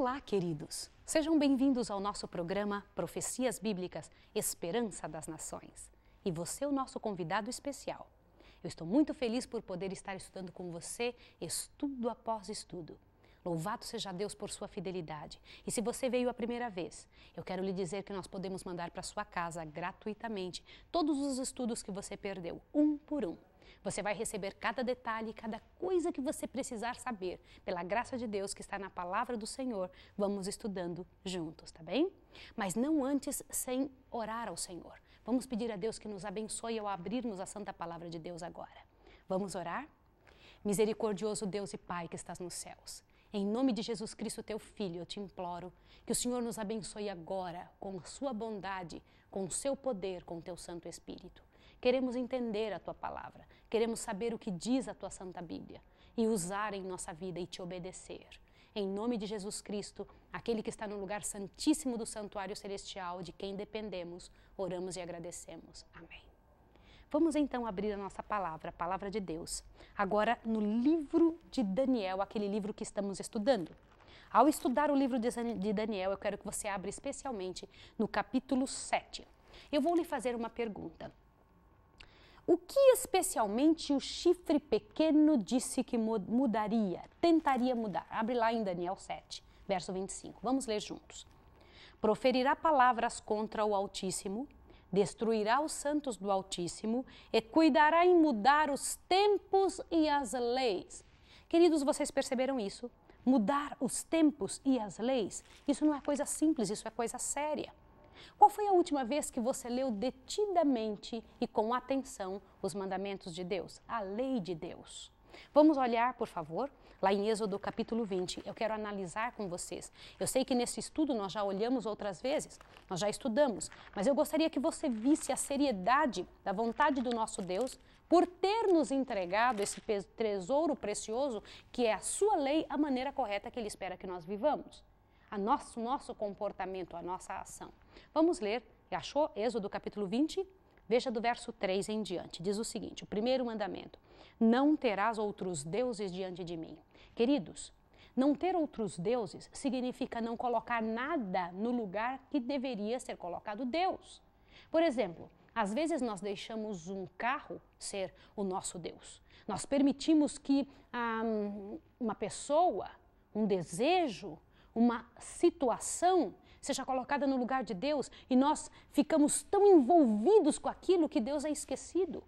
Olá, queridos. Sejam bem-vindos ao nosso programa Profecias Bíblicas Esperança das Nações. E você é o nosso convidado especial. Eu estou muito feliz por poder estar estudando com você, estudo após estudo. Louvado seja Deus por sua fidelidade. E se você veio a primeira vez, eu quero lhe dizer que nós podemos mandar para sua casa gratuitamente todos os estudos que você perdeu, um por um. Você vai receber cada detalhe, cada coisa que você precisar saber. Pela graça de Deus que está na palavra do Senhor, vamos estudando juntos, tá bem? Mas não antes sem orar ao Senhor. Vamos pedir a Deus que nos abençoe ao abrirmos a santa palavra de Deus agora. Vamos orar? Misericordioso Deus e Pai que estás nos céus. Em nome de Jesus Cristo, teu Filho, eu te imploro que o Senhor nos abençoe agora com sua bondade, com o seu poder, com o teu Santo Espírito. Queremos entender a tua palavra, queremos saber o que diz a tua Santa Bíblia e usar em nossa vida e te obedecer. Em nome de Jesus Cristo, aquele que está no lugar santíssimo do santuário celestial, de quem dependemos, oramos e agradecemos. Amém. Vamos então abrir a nossa palavra, a palavra de Deus, agora no livro de Daniel, aquele livro que estamos estudando. Ao estudar o livro de Daniel, eu quero que você abra especialmente no capítulo 7. Eu vou lhe fazer uma pergunta. O que especialmente o chifre pequeno disse que mudaria, tentaria mudar? Abre lá em Daniel 7, verso 25. Vamos ler juntos. Proferirá palavras contra o Altíssimo, destruirá os santos do Altíssimo e cuidará em mudar os tempos e as leis. Queridos, vocês perceberam isso? Mudar os tempos e as leis, isso não é coisa simples, isso é coisa séria. Qual foi a última vez que você leu detidamente e com atenção os mandamentos de Deus, a lei de Deus? Vamos olhar, por favor, lá em Êxodo capítulo 20. Eu quero analisar com vocês. Eu sei que nesse estudo nós já olhamos outras vezes, nós já estudamos, mas eu gostaria que você visse a seriedade da vontade do nosso Deus por ter nos entregado esse tesouro precioso que é a sua lei, a maneira correta que ele espera que nós vivamos a nosso, nosso comportamento, a nossa ação. Vamos ler, achou? Êxodo capítulo 20, veja do verso 3 em diante. Diz o seguinte: o primeiro mandamento: Não terás outros deuses diante de mim. Queridos, não ter outros deuses significa não colocar nada no lugar que deveria ser colocado Deus. Por exemplo, às vezes nós deixamos um carro ser o nosso Deus. Nós permitimos que ah, uma pessoa, um desejo, uma situação seja colocada no lugar de Deus e nós ficamos tão envolvidos com aquilo que Deus é esquecido.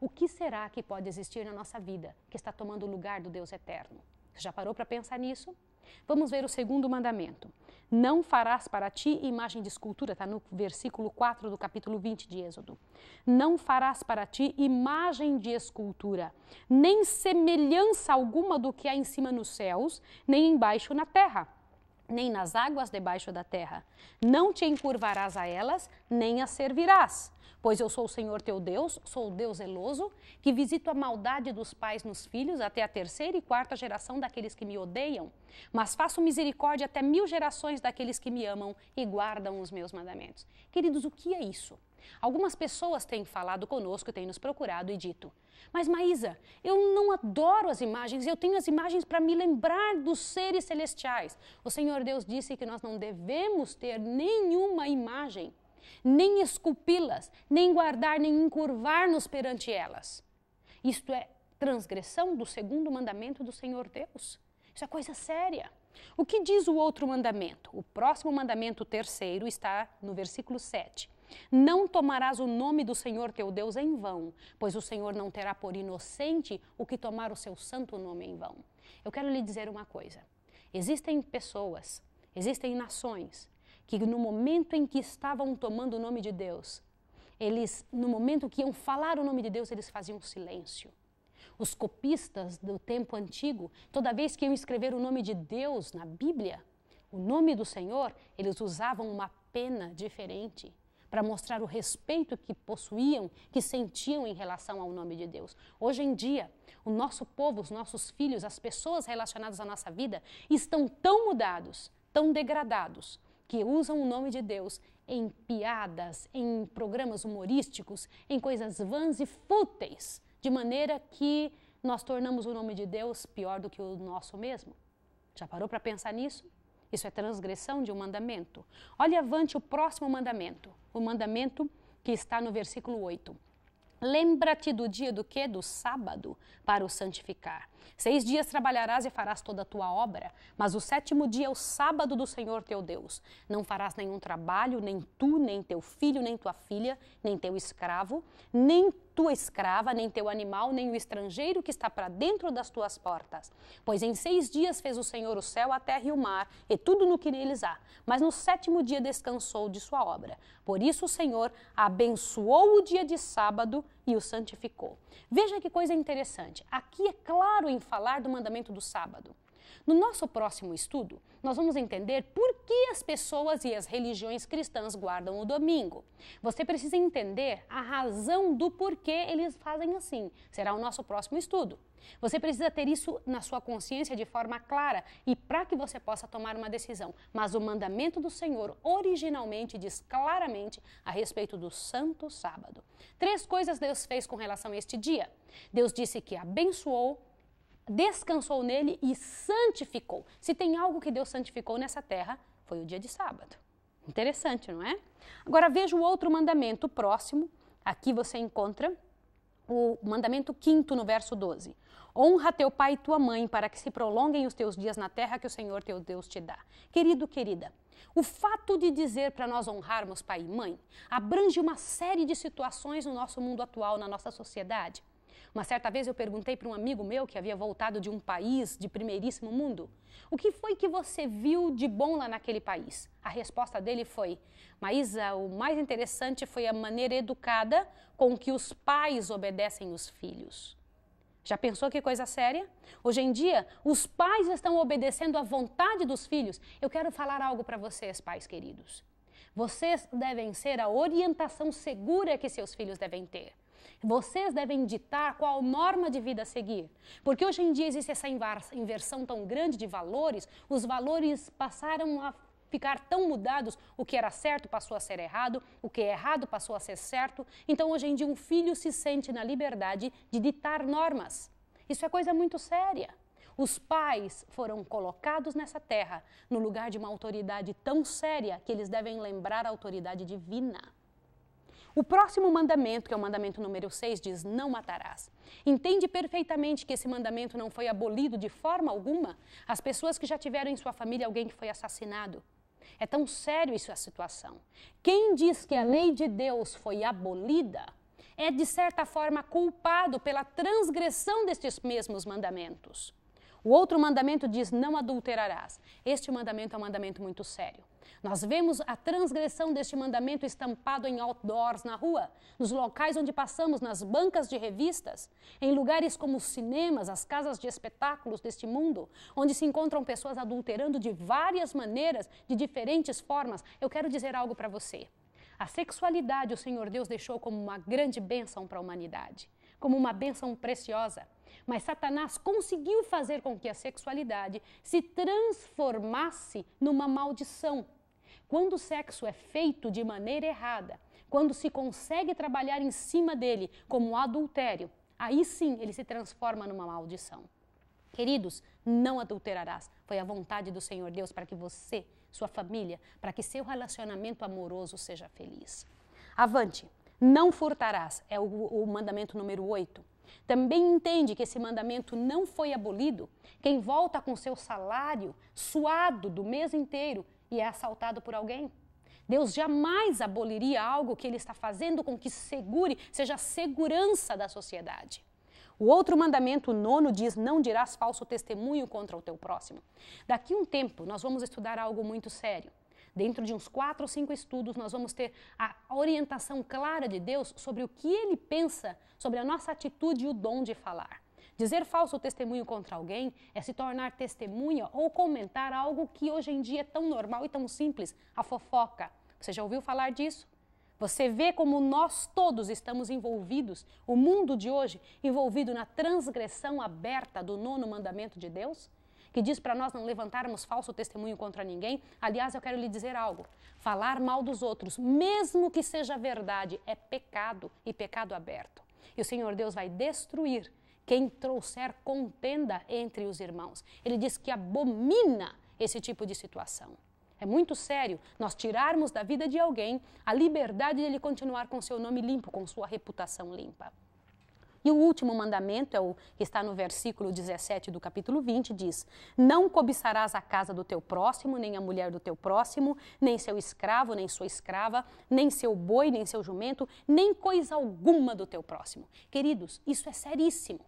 O que será que pode existir na nossa vida que está tomando o lugar do Deus eterno? Você já parou para pensar nisso? Vamos ver o segundo mandamento. Não farás para ti imagem de escultura, está no versículo 4 do capítulo 20 de Êxodo. Não farás para ti imagem de escultura, nem semelhança alguma do que há em cima nos céus, nem embaixo na terra nem nas águas debaixo da terra. Não te encurvarás a elas, nem as servirás. Pois eu sou o Senhor teu Deus, sou o Deus zeloso, que visito a maldade dos pais nos filhos até a terceira e quarta geração daqueles que me odeiam, mas faço misericórdia até mil gerações daqueles que me amam e guardam os meus mandamentos. Queridos, o que é isso? Algumas pessoas têm falado conosco, têm nos procurado e dito: Mas Maísa, eu não adoro as imagens, eu tenho as imagens para me lembrar dos seres celestiais. O Senhor Deus disse que nós não devemos ter nenhuma imagem, nem esculpi-las, nem guardar, nem encurvar-nos perante elas. Isto é transgressão do segundo mandamento do Senhor Deus. Isso é coisa séria. O que diz o outro mandamento? O próximo mandamento, o terceiro, está no versículo 7. Não tomarás o nome do Senhor teu Deus em vão, pois o Senhor não terá por inocente o que tomar o seu santo nome em vão. Eu quero lhe dizer uma coisa. Existem pessoas, existem nações que no momento em que estavam tomando o nome de Deus, eles no momento que iam falar o nome de Deus, eles faziam silêncio. Os copistas do tempo antigo, toda vez que iam escrever o nome de Deus na Bíblia, o nome do Senhor, eles usavam uma pena diferente para mostrar o respeito que possuíam, que sentiam em relação ao nome de Deus. Hoje em dia, o nosso povo, os nossos filhos, as pessoas relacionadas à nossa vida estão tão mudados, tão degradados, que usam o nome de Deus em piadas, em programas humorísticos, em coisas vãs e fúteis, de maneira que nós tornamos o nome de Deus pior do que o nosso mesmo. Já parou para pensar nisso? Isso é transgressão de um mandamento. Olhe avante o próximo mandamento, o mandamento que está no versículo 8. Lembra-te do dia do que? Do sábado, para o santificar. Seis dias trabalharás e farás toda a tua obra, mas o sétimo dia é o sábado do Senhor teu Deus. Não farás nenhum trabalho, nem tu, nem teu filho, nem tua filha, nem teu escravo, nem tua escrava, nem teu animal, nem o estrangeiro que está para dentro das tuas portas. Pois em seis dias fez o Senhor o céu, a terra e o mar, e tudo no que neles há. Mas no sétimo dia descansou de sua obra. Por isso o Senhor abençoou o dia de sábado e o santificou. Veja que coisa interessante. Aqui é claro em falar do mandamento do sábado. No nosso próximo estudo, nós vamos entender por que as pessoas e as religiões cristãs guardam o domingo. Você precisa entender a razão do porquê eles fazem assim. Será o nosso próximo estudo. Você precisa ter isso na sua consciência de forma clara e para que você possa tomar uma decisão. Mas o mandamento do Senhor originalmente diz claramente a respeito do santo sábado. Três coisas Deus fez com relação a este dia. Deus disse que abençoou, descansou nele e santificou. Se tem algo que Deus santificou nessa terra, foi o dia de sábado. Interessante, não é? Agora veja o outro mandamento próximo. Aqui você encontra o mandamento quinto no verso 12. Honra teu pai e tua mãe para que se prolonguem os teus dias na terra que o Senhor teu Deus te dá. Querido, querida, o fato de dizer para nós honrarmos pai e mãe abrange uma série de situações no nosso mundo atual, na nossa sociedade. Uma certa vez eu perguntei para um amigo meu que havia voltado de um país de primeiríssimo mundo: o que foi que você viu de bom lá naquele país? A resposta dele foi: Maísa, ah, o mais interessante foi a maneira educada com que os pais obedecem os filhos. Já pensou que coisa séria? Hoje em dia, os pais estão obedecendo à vontade dos filhos. Eu quero falar algo para vocês, pais queridos. Vocês devem ser a orientação segura que seus filhos devem ter. Vocês devem ditar qual norma de vida seguir. Porque hoje em dia existe essa inversão tão grande de valores, os valores passaram a ficar tão mudados, o que era certo passou a ser errado, o que é errado passou a ser certo. Então, hoje em dia, um filho se sente na liberdade de ditar normas. Isso é coisa muito séria. Os pais foram colocados nessa terra no lugar de uma autoridade tão séria que eles devem lembrar a autoridade divina. O próximo mandamento, que é o mandamento número 6, diz: Não matarás. Entende perfeitamente que esse mandamento não foi abolido de forma alguma? As pessoas que já tiveram em sua família alguém que foi assassinado. É tão sério isso a situação. Quem diz que a lei de Deus foi abolida é, de certa forma, culpado pela transgressão destes mesmos mandamentos. O outro mandamento diz: Não adulterarás. Este mandamento é um mandamento muito sério. Nós vemos a transgressão deste mandamento estampado em outdoors na rua, nos locais onde passamos, nas bancas de revistas, em lugares como os cinemas, as casas de espetáculos deste mundo, onde se encontram pessoas adulterando de várias maneiras, de diferentes formas. Eu quero dizer algo para você. A sexualidade o Senhor Deus deixou como uma grande bênção para a humanidade, como uma bênção preciosa. Mas Satanás conseguiu fazer com que a sexualidade se transformasse numa maldição, quando o sexo é feito de maneira errada, quando se consegue trabalhar em cima dele como adultério, aí sim ele se transforma numa maldição. Queridos, não adulterarás. Foi a vontade do Senhor Deus para que você, sua família, para que seu relacionamento amoroso seja feliz. Avante, não furtarás, é o, o mandamento número 8. Também entende que esse mandamento não foi abolido. Quem volta com seu salário suado do mês inteiro e é assaltado por alguém. Deus jamais aboliria algo que ele está fazendo com que segure, seja a segurança da sociedade. O outro mandamento, o nono, diz: Não dirás falso testemunho contra o teu próximo. Daqui um tempo, nós vamos estudar algo muito sério. Dentro de uns quatro ou cinco estudos, nós vamos ter a orientação clara de Deus sobre o que ele pensa sobre a nossa atitude e o dom de falar. Dizer falso testemunho contra alguém é se tornar testemunha ou comentar algo que hoje em dia é tão normal e tão simples a fofoca. Você já ouviu falar disso? Você vê como nós todos estamos envolvidos, o mundo de hoje, envolvido na transgressão aberta do nono mandamento de Deus? que diz para nós não levantarmos falso testemunho contra ninguém. Aliás, eu quero lhe dizer algo: falar mal dos outros, mesmo que seja verdade, é pecado e pecado aberto. E o Senhor Deus vai destruir quem trouxer contenda entre os irmãos. Ele diz que abomina esse tipo de situação. É muito sério nós tirarmos da vida de alguém a liberdade de ele continuar com seu nome limpo, com sua reputação limpa. E o último mandamento, é o que está no versículo 17 do capítulo 20, diz: Não cobiçarás a casa do teu próximo, nem a mulher do teu próximo, nem seu escravo, nem sua escrava, nem seu boi, nem seu jumento, nem coisa alguma do teu próximo. Queridos, isso é seríssimo.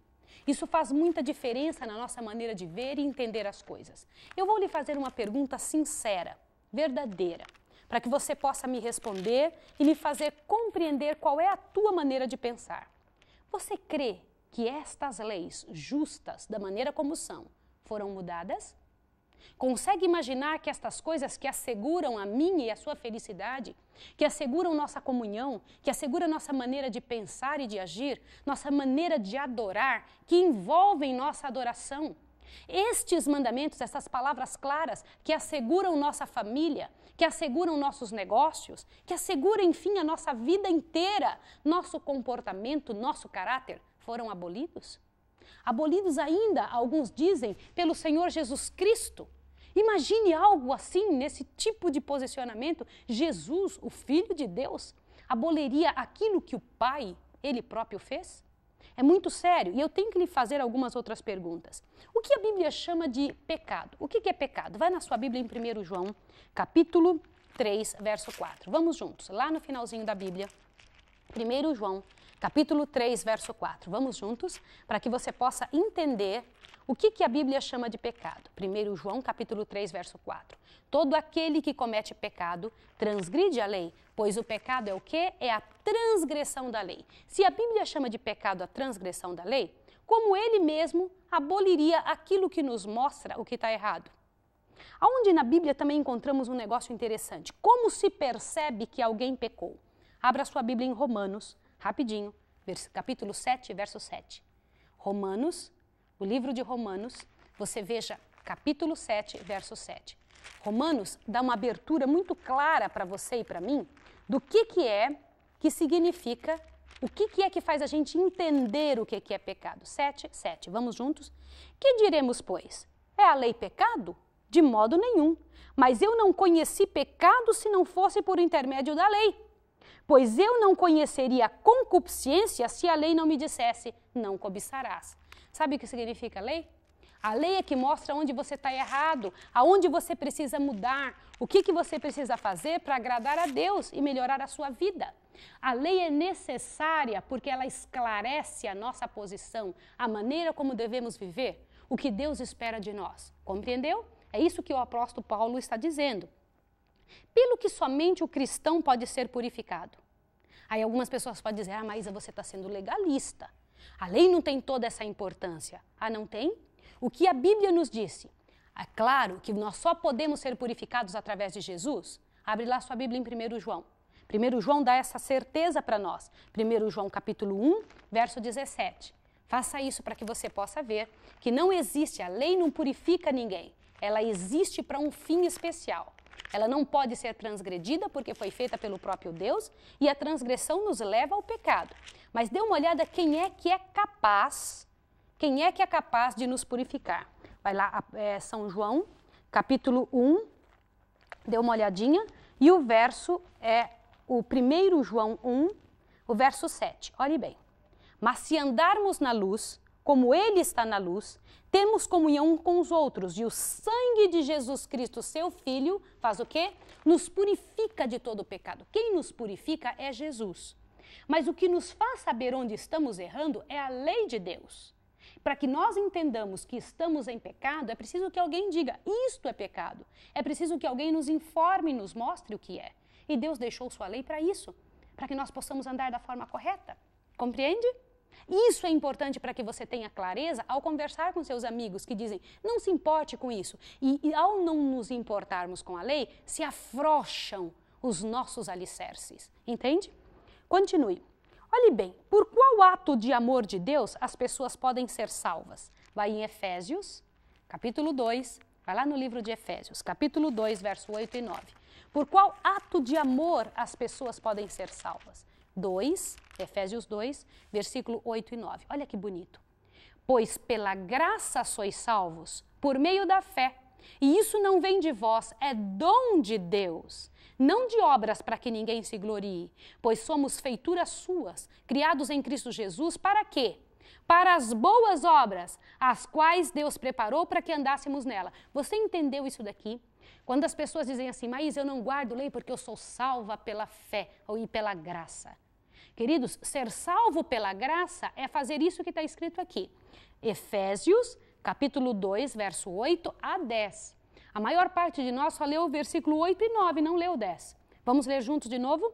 Isso faz muita diferença na nossa maneira de ver e entender as coisas. Eu vou lhe fazer uma pergunta sincera, verdadeira, para que você possa me responder e me fazer compreender qual é a tua maneira de pensar. Você crê que estas leis justas, da maneira como são, foram mudadas? Consegue imaginar que estas coisas que asseguram a minha e a sua felicidade, que asseguram nossa comunhão, que asseguram nossa maneira de pensar e de agir, nossa maneira de adorar, que envolvem nossa adoração? Estes mandamentos, essas palavras claras que asseguram nossa família, que asseguram nossos negócios, que asseguram, enfim, a nossa vida inteira, nosso comportamento, nosso caráter, foram abolidos? abolidos ainda, alguns dizem, pelo Senhor Jesus Cristo. Imagine algo assim, nesse tipo de posicionamento. Jesus, o Filho de Deus, aboliria aquilo que o Pai, ele próprio, fez? É muito sério e eu tenho que lhe fazer algumas outras perguntas. O que a Bíblia chama de pecado? O que é pecado? Vai na sua Bíblia em 1 João, capítulo 3, verso 4. Vamos juntos, lá no finalzinho da Bíblia. 1 João, capítulo 3, verso 4. Vamos juntos para que você possa entender o que, que a Bíblia chama de pecado. 1 João, capítulo 3, verso 4. Todo aquele que comete pecado transgride a lei, pois o pecado é o quê? É a transgressão da lei. Se a Bíblia chama de pecado a transgressão da lei, como ele mesmo aboliria aquilo que nos mostra o que está errado? Aonde na Bíblia também encontramos um negócio interessante. Como se percebe que alguém pecou? Abra sua Bíblia em Romanos, rapidinho, capítulo 7, verso 7. Romanos, o livro de Romanos, você veja capítulo 7, verso 7. Romanos dá uma abertura muito clara para você e para mim do que, que é, que significa, o que, que é que faz a gente entender o que, que é pecado. 7, 7. Vamos juntos? Que diremos, pois? É a lei pecado? De modo nenhum. Mas eu não conheci pecado se não fosse por intermédio da lei pois eu não conheceria a concupiscência se a lei não me dissesse, não cobiçarás. Sabe o que significa a lei? A lei é que mostra onde você está errado, aonde você precisa mudar, o que, que você precisa fazer para agradar a Deus e melhorar a sua vida. A lei é necessária porque ela esclarece a nossa posição, a maneira como devemos viver, o que Deus espera de nós. Compreendeu? É isso que o apóstolo Paulo está dizendo pelo que somente o cristão pode ser purificado. Aí algumas pessoas podem dizer, ah, Maísa, você está sendo legalista. A lei não tem toda essa importância. Ah, não tem? O que a Bíblia nos disse? É claro que nós só podemos ser purificados através de Jesus. Abre lá sua Bíblia em 1 João. 1 João dá essa certeza para nós. 1 João capítulo 1, verso 17. Faça isso para que você possa ver que não existe, a lei não purifica ninguém. Ela existe para um fim especial. Ela não pode ser transgredida porque foi feita pelo próprio Deus e a transgressão nos leva ao pecado. Mas dê uma olhada quem é que é capaz, quem é que é capaz de nos purificar. Vai lá, é, São João, capítulo 1, dê uma olhadinha, e o verso é o 1 João 1, o verso 7. Olhe bem. Mas se andarmos na luz, como Ele está na luz, temos comunhão com os outros e o sangue de Jesus Cristo, seu Filho, faz o quê? Nos purifica de todo o pecado. Quem nos purifica é Jesus. Mas o que nos faz saber onde estamos errando é a lei de Deus. Para que nós entendamos que estamos em pecado, é preciso que alguém diga: isto é pecado. É preciso que alguém nos informe e nos mostre o que é. E Deus deixou sua lei para isso, para que nós possamos andar da forma correta. Compreende? Isso é importante para que você tenha clareza ao conversar com seus amigos que dizem não se importe com isso. E, e ao não nos importarmos com a lei, se afrouxam os nossos alicerces. Entende? Continue. Olhe bem, por qual ato de amor de Deus as pessoas podem ser salvas? Vai em Efésios, capítulo 2, vai lá no livro de Efésios, capítulo 2, verso 8 e 9. Por qual ato de amor as pessoas podem ser salvas? 2, Efésios 2, versículo 8 e 9. Olha que bonito. Pois pela graça sois salvos, por meio da fé. E isso não vem de vós, é dom de Deus, não de obras para que ninguém se glorie, pois somos feituras suas, criados em Cristo Jesus, para quê? Para as boas obras, as quais Deus preparou para que andássemos nela. Você entendeu isso daqui? Quando as pessoas dizem assim, mas eu não guardo lei porque eu sou salva pela fé ou e pela graça. Queridos, ser salvo pela graça é fazer isso que está escrito aqui. Efésios, capítulo 2, verso 8 a 10. A maior parte de nós só leu o versículo 8 e 9, não leu 10. Vamos ler juntos de novo?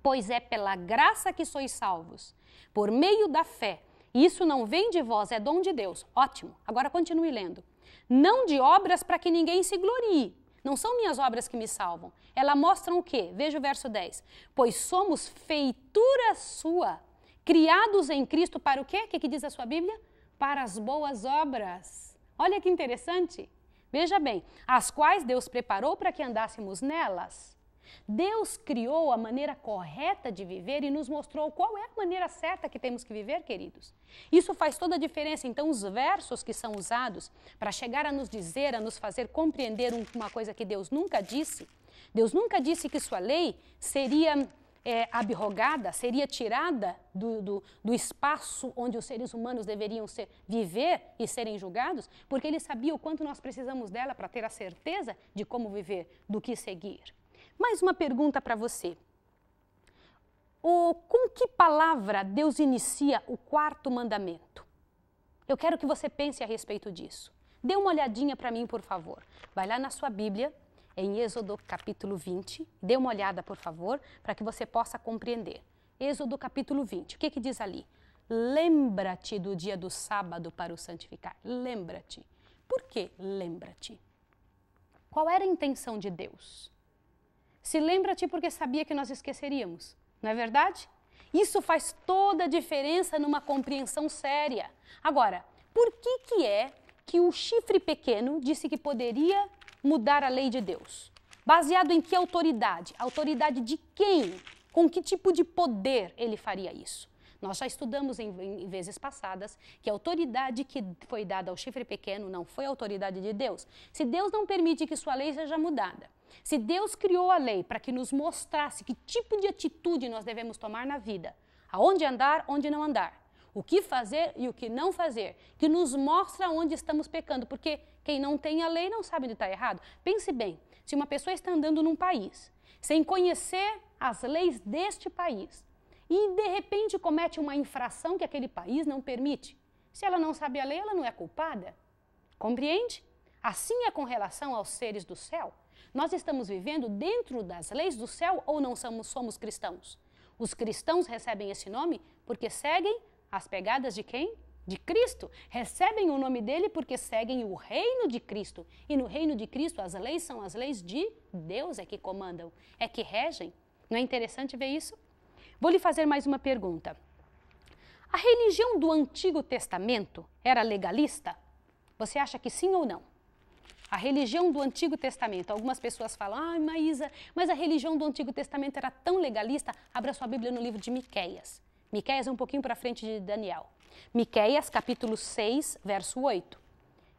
Pois é pela graça que sois salvos, por meio da fé. Isso não vem de vós, é dom de Deus. Ótimo. Agora continue lendo. Não de obras para que ninguém se glorie, não são minhas obras que me salvam. Elas mostram o quê? Veja o verso 10. Pois somos feitura sua, criados em Cristo para o quê? O que, que diz a sua Bíblia? Para as boas obras. Olha que interessante. Veja bem, as quais Deus preparou para que andássemos nelas. Deus criou a maneira correta de viver e nos mostrou qual é a maneira certa que temos que viver, queridos. Isso faz toda a diferença. Então, os versos que são usados para chegar a nos dizer, a nos fazer compreender uma coisa que Deus nunca disse, Deus nunca disse que sua lei seria é, abrogada, seria tirada do, do, do, espaço onde os seres humanos deveriam ser, viver e serem julgados, porque ele sabia o quanto nós precisamos dela para ter a certeza de como viver, do que seguir. Mais uma pergunta para você. O, com que palavra Deus inicia o quarto mandamento? Eu quero que você pense a respeito disso. Dê uma olhadinha para mim, por favor. Vai lá na sua Bíblia, em Êxodo capítulo 20. Dê uma olhada, por favor, para que você possa compreender. Êxodo capítulo 20. O que, que diz ali? Lembra-te do dia do sábado para o santificar. Lembra-te. Por que lembra-te? Qual era a intenção de Deus? Se lembra-te porque sabia que nós esqueceríamos, não é verdade? Isso faz toda a diferença numa compreensão séria. Agora, por que, que é que o chifre pequeno disse que poderia mudar a lei de Deus? Baseado em que autoridade? Autoridade de quem? Com que tipo de poder ele faria isso? Nós já estudamos em, em, vezes passadas que a autoridade que foi dada ao chifre pequeno não foi a autoridade de Deus. Se Deus não permite que sua lei seja mudada, se Deus criou a lei para que nos mostrasse que tipo de atitude nós devemos tomar na vida, aonde andar, onde não andar, o que fazer e o que não fazer, que nos mostra onde estamos pecando, porque quem não tem a lei não sabe onde está errado. Pense bem, se uma pessoa está andando num país sem conhecer as leis deste país, e de repente comete uma infração que aquele país não permite. Se ela não sabe a lei, ela não é culpada. Compreende? Assim é com relação aos seres do céu. Nós estamos vivendo dentro das leis do céu ou não somos, somos cristãos? Os cristãos recebem esse nome porque seguem as pegadas de quem? De Cristo. Recebem o nome dele porque seguem o reino de Cristo. E no reino de Cristo, as leis são as leis de Deus é que comandam, é que regem. Não é interessante ver isso? Vou lhe fazer mais uma pergunta. A religião do Antigo Testamento era legalista? Você acha que sim ou não? A religião do Antigo Testamento. Algumas pessoas falam, ah, Maísa, mas a religião do Antigo Testamento era tão legalista. Abra sua Bíblia no livro de Miquéias. Miquéias é um pouquinho para frente de Daniel. Miquéias, capítulo 6, verso 8.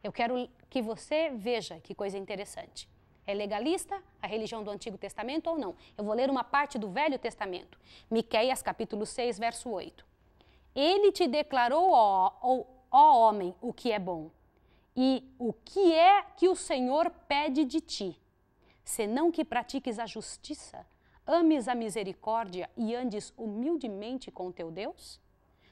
Eu quero que você veja que coisa interessante. É legalista a religião do Antigo Testamento ou não? Eu vou ler uma parte do Velho Testamento. Miqueias capítulo 6, verso 8. Ele te declarou, ó, ó, ó homem, o que é bom. E o que é que o Senhor pede de ti? Senão que pratiques a justiça, ames a misericórdia e andes humildemente com teu Deus?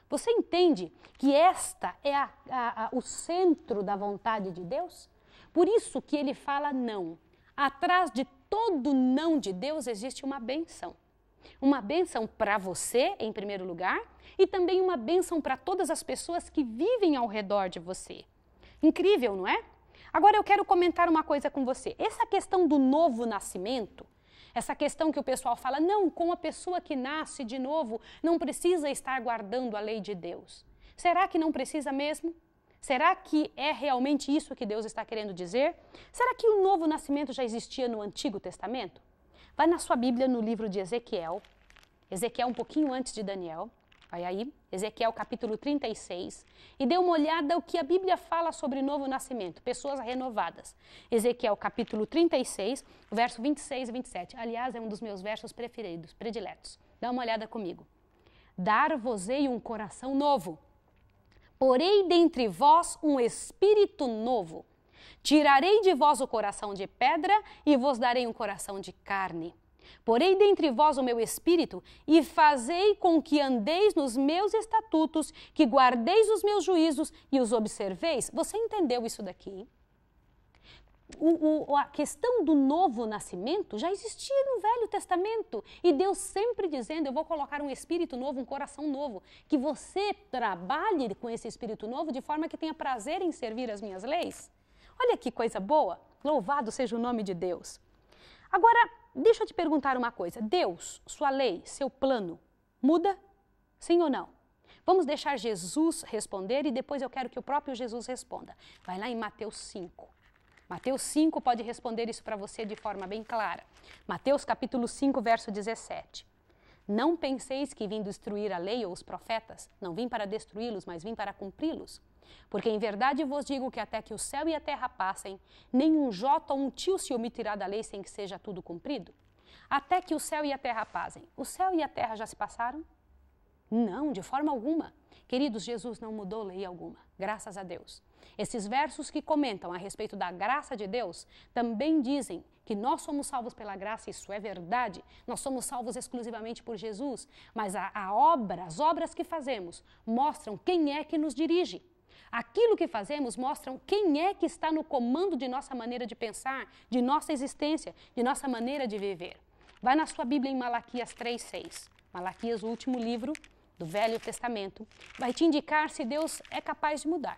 Você entende que esta é a, a, a, o centro da vontade de Deus? Por isso que ele fala não. Atrás de todo não de Deus existe uma benção. Uma benção para você, em primeiro lugar, e também uma benção para todas as pessoas que vivem ao redor de você. Incrível, não é? Agora eu quero comentar uma coisa com você. Essa questão do novo nascimento, essa questão que o pessoal fala, não, com a pessoa que nasce de novo, não precisa estar guardando a lei de Deus. Será que não precisa mesmo? Será que é realmente isso que Deus está querendo dizer? Será que o novo nascimento já existia no Antigo Testamento? Vai na sua Bíblia no livro de Ezequiel, Ezequiel um pouquinho antes de Daniel. vai aí, Ezequiel capítulo 36, e dê uma olhada o que a Bíblia fala sobre o novo nascimento, pessoas renovadas. Ezequiel capítulo 36, verso 26 e 27. Aliás, é um dos meus versos preferidos, prediletos. Dá uma olhada comigo. Dar-vos-ei um coração novo porei dentre vós um espírito novo. Tirarei de vós o coração de pedra e vos darei um coração de carne. Porei dentre vós o meu espírito e fazei com que andeis nos meus estatutos, que guardeis os meus juízos e os observeis. Você entendeu isso daqui? Hein? o, o, a questão do novo nascimento já existia no Velho Testamento. E Deus sempre dizendo: Eu vou colocar um espírito novo, um coração novo. Que você trabalhe com esse espírito novo de forma que tenha prazer em servir as minhas leis. Olha que coisa boa! Louvado seja o nome de Deus. Agora, deixa eu te perguntar uma coisa: Deus, sua lei, seu plano, muda? Sim ou não? Vamos deixar Jesus responder e depois eu quero que o próprio Jesus responda. Vai lá em Mateus 5. Mateus 5 pode responder isso para você de forma bem clara. Mateus capítulo 5, verso 17. Não penseis que vim destruir a lei ou os profetas, não vim para destruí-los, mas vim para cumpri-los. Porque em verdade vos digo que até que o céu e a terra passem, nenhum jota ou um tio se omitirá da lei sem que seja tudo cumprido. Até que o céu e a terra passem. O céu e a terra já se passaram? Não, de forma alguma. Queridos, Jesus não mudou lei alguma, graças a Deus. Esses versos que comentam a respeito da graça de Deus também dizem que nós somos salvos pela graça, isso é verdade, nós somos salvos exclusivamente por Jesus, mas a, a obra, as obras que fazemos mostram quem é que nos dirige. Aquilo que fazemos mostram quem é que está no comando de nossa maneira de pensar, de nossa existência, de nossa maneira de viver. Vai na sua Bíblia em Malaquias 3:6. Malaquias, o último livro do Velho Testamento, vai te indicar se Deus é capaz de mudar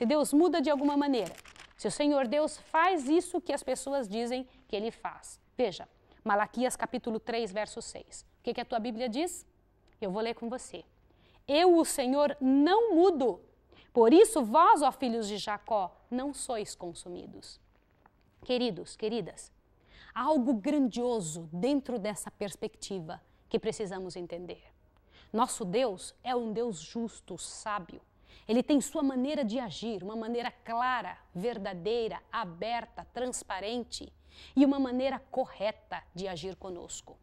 se Deus muda de alguma maneira, se o Senhor Deus faz isso que as pessoas dizem que ele faz. Veja, Malaquias capítulo 3, verso 6. O que, que a tua Bíblia diz? Eu vou ler com você. Eu, o Senhor, não mudo. Por isso, vós, ó filhos de Jacó, não sois consumidos. Queridos, queridas, há algo grandioso dentro dessa perspectiva que precisamos entender. Nosso Deus é um Deus justo, sábio. Ele tem sua maneira de agir, uma maneira clara, verdadeira, aberta, transparente e uma maneira correta de agir conosco.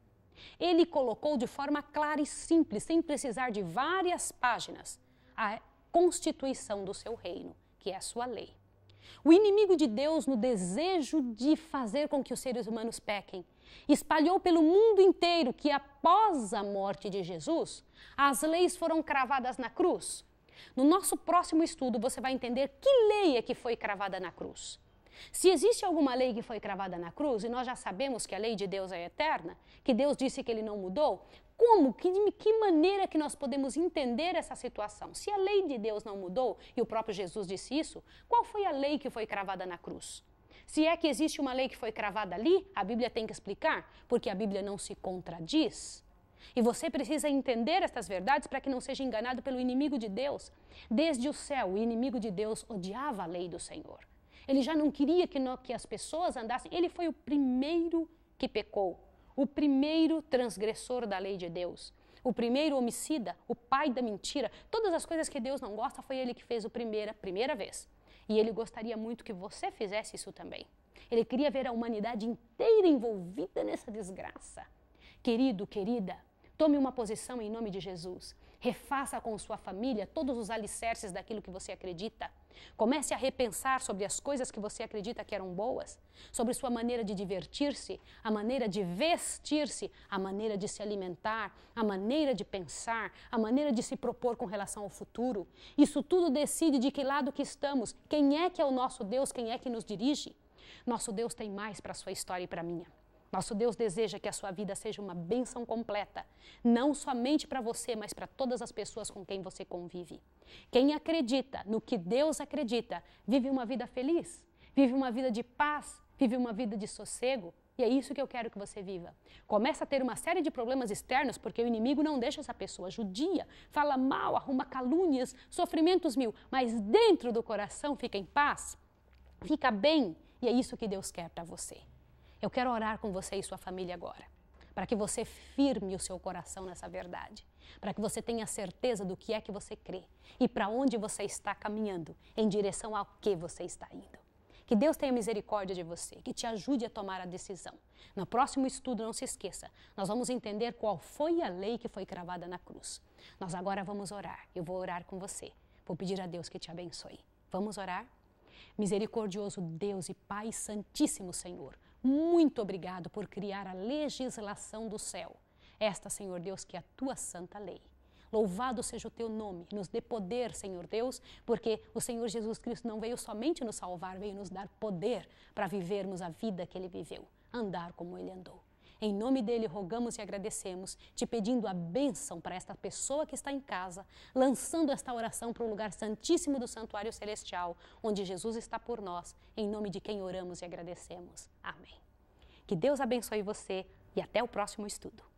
Ele colocou de forma clara e simples, sem precisar de várias páginas, a constituição do seu reino, que é a sua lei. O inimigo de Deus, no desejo de fazer com que os seres humanos pequem, espalhou pelo mundo inteiro que após a morte de Jesus, as leis foram cravadas na cruz no nosso próximo estudo, você vai entender que lei é que foi cravada na cruz. Se existe alguma lei que foi cravada na cruz, e nós já sabemos que a lei de Deus é eterna, que Deus disse que ele não mudou, como, que, de que maneira que nós podemos entender essa situação? Se a lei de Deus não mudou, e o próprio Jesus disse isso, qual foi a lei que foi cravada na cruz? Se é que existe uma lei que foi cravada ali, a Bíblia tem que explicar, porque a Bíblia não se contradiz. E você precisa entender estas verdades para que não seja enganado pelo inimigo de Deus. Desde o céu, o inimigo de Deus odiava a lei do Senhor. Ele já não queria que, que as pessoas andassem. Ele foi o primeiro que pecou, o primeiro transgressor da lei de Deus, o primeiro homicida, o pai da mentira. Todas as coisas que Deus não gosta foi ele que fez a primeira, primeira vez. E ele gostaria muito que você fizesse isso também. Ele queria ver a humanidade inteira envolvida nessa desgraça. Querido, querida, Tome uma posição em nome de Jesus. Refaça com sua família todos os alicerces daquilo que você acredita. Comece a repensar sobre as coisas que você acredita que eram boas, sobre sua maneira de divertir-se, a maneira de vestir-se, a maneira de se alimentar, a maneira de pensar, a maneira de se propor com relação ao futuro. Isso tudo decide de que lado que estamos, quem é que é o nosso Deus, quem é que nos dirige. Nosso Deus tem mais para a sua história e para a minha. Nosso Deus deseja que a sua vida seja uma bênção completa, não somente para você, mas para todas as pessoas com quem você convive. Quem acredita no que Deus acredita, vive uma vida feliz, vive uma vida de paz, vive uma vida de sossego. E é isso que eu quero que você viva. Começa a ter uma série de problemas externos porque o inimigo não deixa essa pessoa judia, fala mal, arruma calúnias, sofrimentos mil, mas dentro do coração fica em paz, fica bem, e é isso que Deus quer para você. Eu quero orar com você e sua família agora, para que você firme o seu coração nessa verdade, para que você tenha certeza do que é que você crê e para onde você está caminhando, em direção ao que você está indo. Que Deus tenha misericórdia de você, que te ajude a tomar a decisão. No próximo estudo, não se esqueça, nós vamos entender qual foi a lei que foi cravada na cruz. Nós agora vamos orar. Eu vou orar com você. Vou pedir a Deus que te abençoe. Vamos orar? Misericordioso Deus e Pai Santíssimo Senhor. Muito obrigado por criar a legislação do céu. Esta, Senhor Deus, que é a tua santa lei. Louvado seja o teu nome, nos dê poder, Senhor Deus, porque o Senhor Jesus Cristo não veio somente nos salvar, veio nos dar poder para vivermos a vida que ele viveu, andar como ele andou. Em nome dele rogamos e agradecemos, te pedindo a bênção para esta pessoa que está em casa, lançando esta oração para o lugar santíssimo do santuário celestial, onde Jesus está por nós, em nome de quem oramos e agradecemos. Amém. Que Deus abençoe você e até o próximo estudo.